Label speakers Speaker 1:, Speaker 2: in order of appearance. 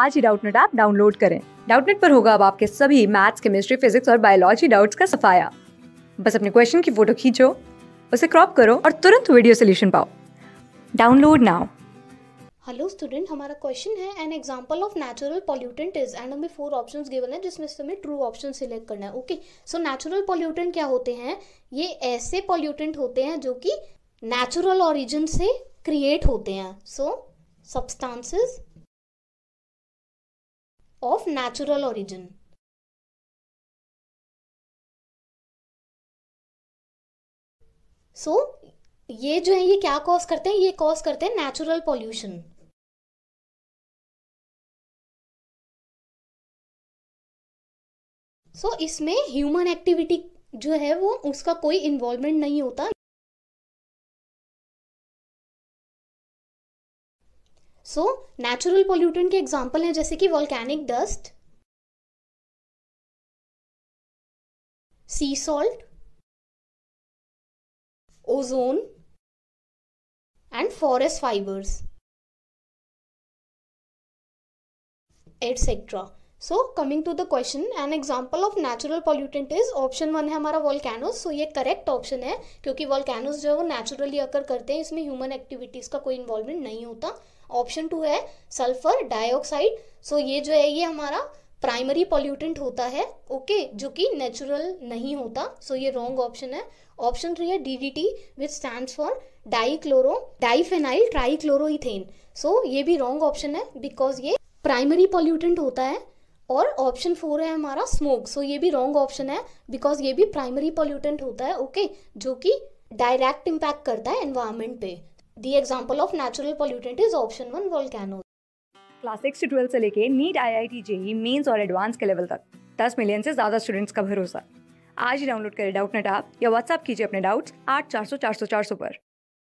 Speaker 1: आज ही Doubtnut app download करें डाउटनेट पर होगा अब आपके सभी मैथ्स केमिस्ट्री फिजिक्स और बायोलॉजी डाउट्स का सफाया बस अपने क्वेश्चन की फोटो खींचो उसे क्रॉप करो और तुरंत वीडियो सोल्यूशन पाओ डाउनलोड नाउ
Speaker 2: हेलो स्टूडेंट हमारा क्वेश्चन है an example of natural pollutant is and हमें फोर ऑप्शंस गिवन है जिसमें से हमें ट्रू ऑप्शन सिलेक्ट करना है ओके सो नेचुरल पॉल्यूटेंट क्या होते हैं ये ऐसे पॉल्यूटेंट होते हैं जो कि नेचुरल
Speaker 3: ओरिजिन से क्रिएट होते हैं so substances of natural origin. So so, ये जो है ये क्या कॉज करते हैं ये कॉज करते हैं नेचुरल पॉल्यूशन सो इसमें ह्यूमन एक्टिविटी जो है वो उसका कोई इन्वॉल्वमेंट नहीं होता सो नेचुरल पोल्यूटेंट के एग्जाम्पल हैं जैसे कि volcanic dust sea salt ozone and forest fibres etcetera so coming to the question an example of natural pollutant is
Speaker 2: option one है हमारा वॉलकैनोज सो ये करेक्ट ऑप्शन है क्योंकि वॉलकैनोज जो है वो नेचुरली अकर करते हैं इसमें ह्यूमन एक्टिविटीज़ का कोई इन्वॉल्वमेंट नहीं होता ऑप्शन टू है सल्फर डाइऑक्साइड सो ये जो है ये हमारा प्राइमरी पॉल्यूटेंट होता है ओके okay, जो कि नेचुरल नहीं होता सो so ये रॉन्ग ऑप्शन है ऑप्शन थ्री है D D T which stand for dichlorodiphenyltrichloroethane so ये भी रॉन्ग ऑप्शन है बिकॉज ये प्राइमरी पॉल्यूटेंट होता है और ऑप्शन फोर है हमारा स्मोक सो so ये भी रॉन्ग ऑप्शन है बिकॉज ये भी प्राइमरी पॉल्यूटेंट होता है ओके okay? जो कि डायरेक्ट इम्पैक्ट करता है एनवायरमेंट पे the example of natural pollutant is option one volcano
Speaker 1: class six से ट्वेल्व से लेके NEET I I T JEE mains और एडवांस के लेवल तक दस मिलियन से ज़्यादा स्टूडेंट्स का भरोसा आज ही डाउनलोड करें डाउट नेट आप या व्हाट्सअप कीजिए अपने डाउट्स आठ चार सौ चार सौ चार सौ पर